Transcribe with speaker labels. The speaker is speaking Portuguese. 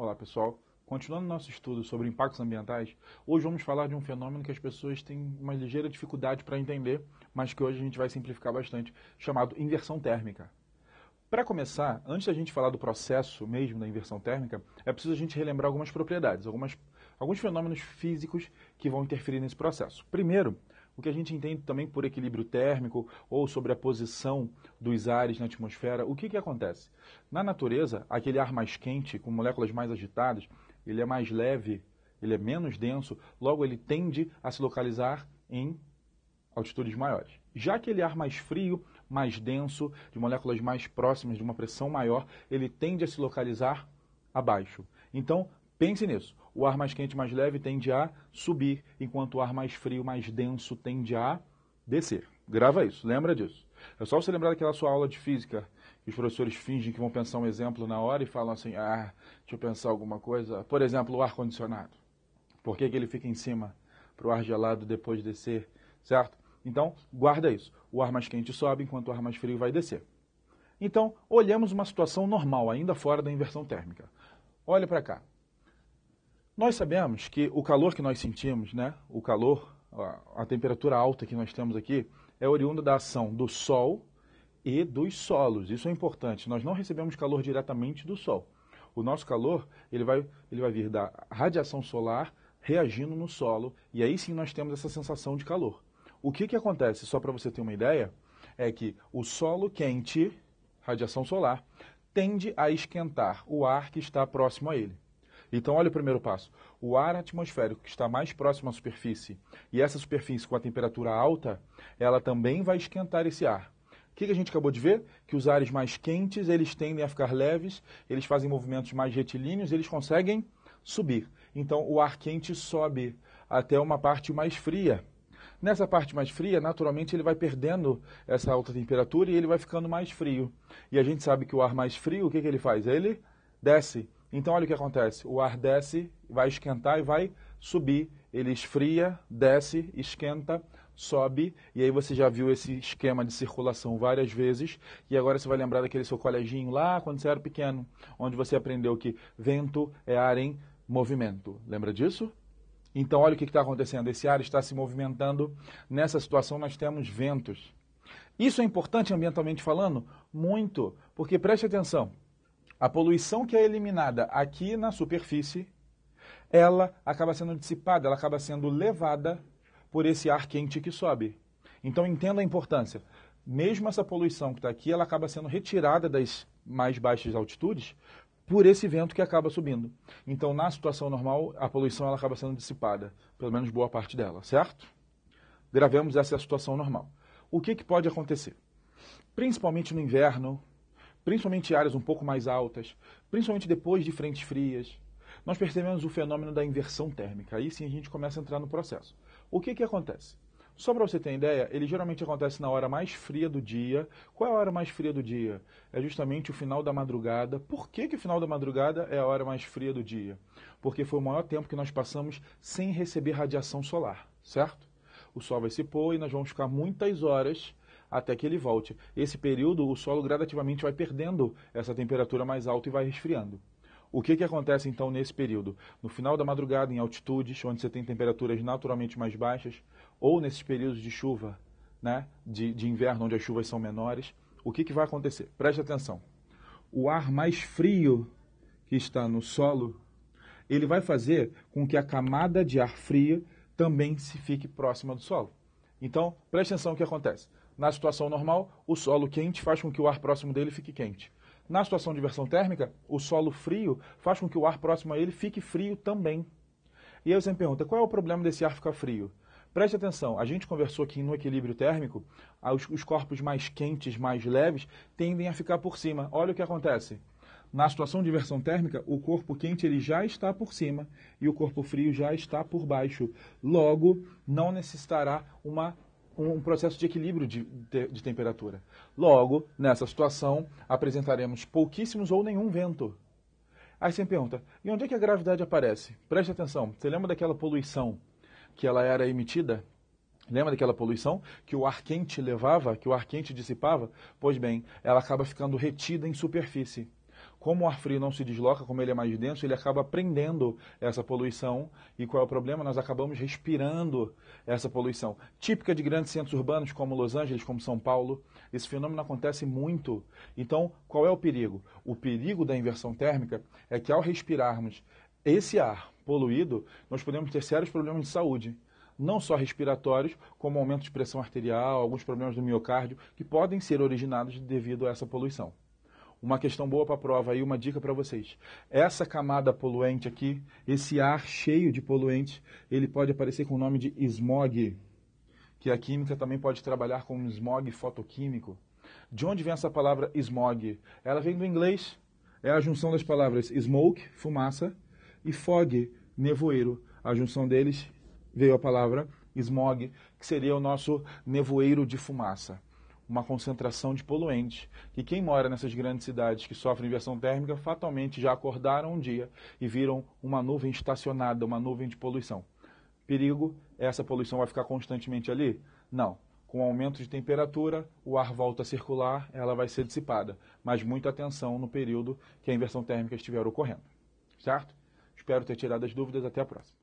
Speaker 1: Olá pessoal, continuando nosso estudo sobre impactos ambientais, hoje vamos falar de um fenômeno que as pessoas têm uma ligeira dificuldade para entender, mas que hoje a gente vai simplificar bastante, chamado inversão térmica. Para começar, antes da gente falar do processo mesmo da inversão térmica, é preciso a gente relembrar algumas propriedades, algumas, alguns fenômenos físicos que vão interferir nesse processo. Primeiro, o que a gente entende também por equilíbrio térmico ou sobre a posição dos ares na atmosfera, o que, que acontece? Na natureza, aquele ar mais quente, com moléculas mais agitadas, ele é mais leve, ele é menos denso, logo ele tende a se localizar em altitudes maiores. Já aquele ar mais frio, mais denso, de moléculas mais próximas de uma pressão maior, ele tende a se localizar abaixo. Então, pense nisso o ar mais quente, mais leve tende a subir, enquanto o ar mais frio, mais denso tende a descer. Grava isso, lembra disso. É só você lembrar daquela sua aula de física, que os professores fingem que vão pensar um exemplo na hora e falam assim, ah, deixa eu pensar alguma coisa. Por exemplo, o ar-condicionado. Por que, que ele fica em cima para o ar gelado depois descer, certo? Então, guarda isso. O ar mais quente sobe, enquanto o ar mais frio vai descer. Então, olhamos uma situação normal, ainda fora da inversão térmica. Olha para cá. Nós sabemos que o calor que nós sentimos, né, o calor, a, temperatura alta que nós temos aqui, é oriunda da ação do Sol e dos solos. Isso é importante. Nós não recebemos calor diretamente do Sol. O nosso calor ele vai, ele vai vir da radiação solar reagindo no solo, e aí sim nós temos essa sensação de calor. O que, que acontece, só para você ter uma ideia, é que o solo quente, radiação solar, tende a esquentar o ar que está próximo a ele. Então, olha o primeiro passo. O ar atmosférico que está mais próximo à superfície e essa superfície com a temperatura alta, ela também vai esquentar esse ar. O que, que a gente acabou de ver? Que os ares mais quentes, eles tendem a ficar leves, eles fazem movimentos mais retilíneos, eles conseguem subir. Então, o ar quente sobe até uma parte mais fria. Nessa parte mais fria, naturalmente ele vai perdendo essa alta temperatura e ele vai ficando mais frio. E a gente sabe que o ar mais frio, o que, que ele faz? Ele desce. Então olha o que acontece: o ar desce, vai esquentar e vai subir. Ele esfria, desce, esquenta, sobe, e aí você já viu esse esquema de circulação várias vezes, e agora você vai lembrar daquele seu coleginho lá quando você era pequeno, onde você aprendeu que vento é ar em movimento. Lembra disso? Então, olha o que está acontecendo. Esse ar está se movimentando. Nessa situação, nós temos ventos. Isso é importante ambientalmente falando? Muito, porque preste atenção. A poluição que é eliminada aqui na superfície, ela acaba sendo dissipada, ela acaba sendo levada por esse ar quente que sobe. Então entenda a importância. Mesmo essa poluição que está aqui, ela acaba sendo retirada das mais baixas altitudes por esse vento que acaba subindo. Então, na situação normal, a poluição ela acaba sendo dissipada, pelo menos boa parte dela, certo? Gravemos essa situação normal. O que, que pode acontecer? Principalmente no inverno, principalmente áreas um pouco mais altas, principalmente depois de frentes frias, nós percebemos o fenômeno da inversão térmica. Aí sim a gente começa a entrar no processo. O que, que acontece? Só para você ter ideia, ele geralmente acontece na hora mais fria do dia. Qual é a hora mais fria do dia? É justamente o final da madrugada. Por que, que o final da madrugada é a hora mais fria do dia? Porque foi o maior tempo que nós passamos sem receber radiação solar, certo? O sol vai se pôr e nós vamos ficar muitas horas até que ele volte. Esse período, o solo gradativamente vai perdendo essa temperatura mais alta e vai resfriando. O que, que acontece então nesse período? No final da madrugada, em altitudes, onde você tem temperaturas naturalmente mais baixas, ou nesses períodos de chuva, né, de, de inverno, onde as chuvas são menores, o que, que vai acontecer? Preste atenção. O ar mais frio que está no solo, ele vai fazer com que a camada de ar frio também se fique próxima do solo. Então, preste atenção o que acontece. Na situação normal, o solo quente faz com que o ar próximo dele fique quente. Na situação de versão térmica, o solo frio faz com que o ar próximo a ele fique frio também. E aí você me pergunta, qual é o problema desse ar ficar frio? Preste atenção, a gente conversou aqui no equilíbrio térmico, os, os corpos mais quentes, mais leves, tendem a ficar por cima. Olha o que acontece. Na situação de versão térmica, o corpo quente ele já está por cima e o corpo frio já está por baixo. Logo, não necessitará uma um processo de equilíbrio de, de, de temperatura. Logo, nessa situação, apresentaremos pouquíssimos ou nenhum vento. Aí você me pergunta, e onde é que a gravidade aparece? Preste atenção, você lembra daquela poluição que ela era emitida? Lembra daquela poluição que o ar quente levava, que o ar quente dissipava? Pois bem, ela acaba ficando retida em superfície. Como o ar frio não se desloca, como ele é mais denso, ele acaba prendendo essa poluição. E qual é o problema? Nós acabamos respirando essa poluição. Típica de grandes centros urbanos como Los Angeles, como São Paulo, esse fenômeno acontece muito. Então, qual é o perigo? O perigo da inversão térmica é que ao respirarmos esse ar poluído, nós podemos ter sérios problemas de saúde não só respiratórios, como aumento de pressão arterial, alguns problemas do miocárdio, que podem ser originados devido a essa poluição uma questão boa para a prova e uma dica para vocês. Essa camada poluente aqui, esse ar cheio de poluente, ele pode aparecer com o nome de smog, que a química também pode trabalhar com smog fotoquímico. De onde vem essa palavra smog? Ela vem do inglês, é a junção das palavras smoke, fumaça, e fog, nevoeiro. A junção deles veio a palavra smog, que seria o nosso nevoeiro de fumaça uma concentração de poluentes. E quem mora nessas grandes cidades que sofrem inversão térmica, fatalmente já acordaram um dia e viram uma nuvem estacionada, uma nuvem de poluição. Perigo, essa poluição vai ficar constantemente ali? Não. Com o aumento de temperatura, o ar volta a circular, ela vai ser dissipada. Mas muita atenção no período que a inversão térmica estiver ocorrendo. Certo? Espero ter tirado as dúvidas. Até a próxima.